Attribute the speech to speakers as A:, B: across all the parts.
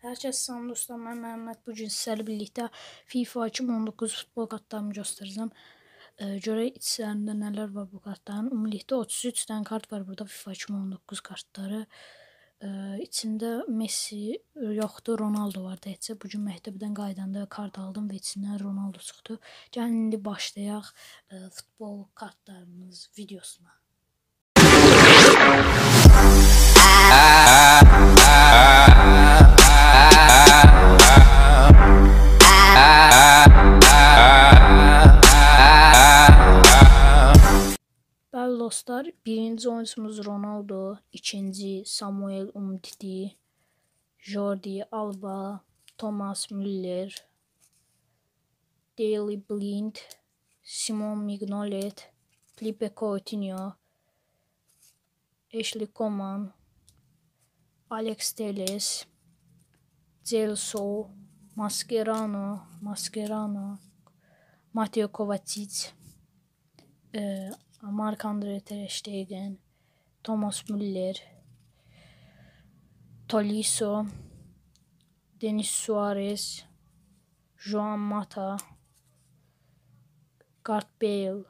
A: Hər kəs salam dostlar, mən Məhəmməd. Bu gün sizlərlə birlikdə FIFA 2019 futbol kartlarımı göstərəcəm. E, görək içlərində nələr var bu kartların. Ümumilikdə 33 dənə kart var burada FIFA 2019 kartları. E, içində Messi e, yoxdur, Ronaldo var təkcə. Bu gün məktəbdən qayıdanda kart aldım və içindən Ronaldo çıxdı. Gəlin indi başlayaq e, futbol kartlarımız videosuna. Değerli dostlar, birinci oyuncumuz Ronaldo, ikinci Samuel Umtiti, Jordi Alba, Thomas Müller, Daley Blind, Simon Mignolet, Felipe Coutinho, Ashley Coman, Alex Telles, Celso, Mascherano, Mascherano, Matteo Kovacic, e, Mark-Andre Ter Stegen, Thomas Müller, Tolisso, Denis Suarez, Joan Mata, Garth Bale,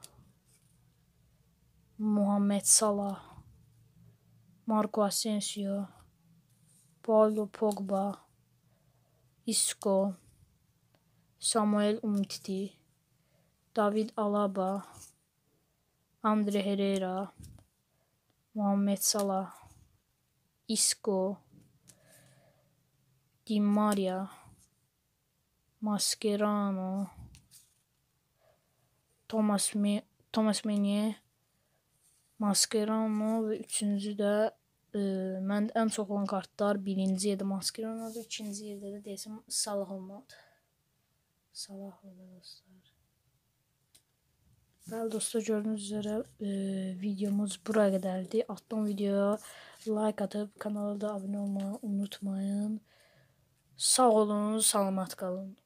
A: Muhammed Salah, Marco Asensio, Paulo Pogba, Isco, Samuel Umtiti, David Alaba, Andre Herrera, Muhammed Salah, Isco, Di Maria, Mascherano, Thomas, Me Thomas Menier, Mascherano və üçüncü də ə, e, mən ən çox olan kartlar birinci yerdə Mascheranodur, ikinci yerdə də deyəsən Salah olmalıdır. Salah olmalı dostlar. Bəli dostlar gördüyünüz üzrə e, videomuz bura qədərdir. Altdan videoya like atıb kanala da abunə olmayı unutmayın. Sağ olun, salamat qalın.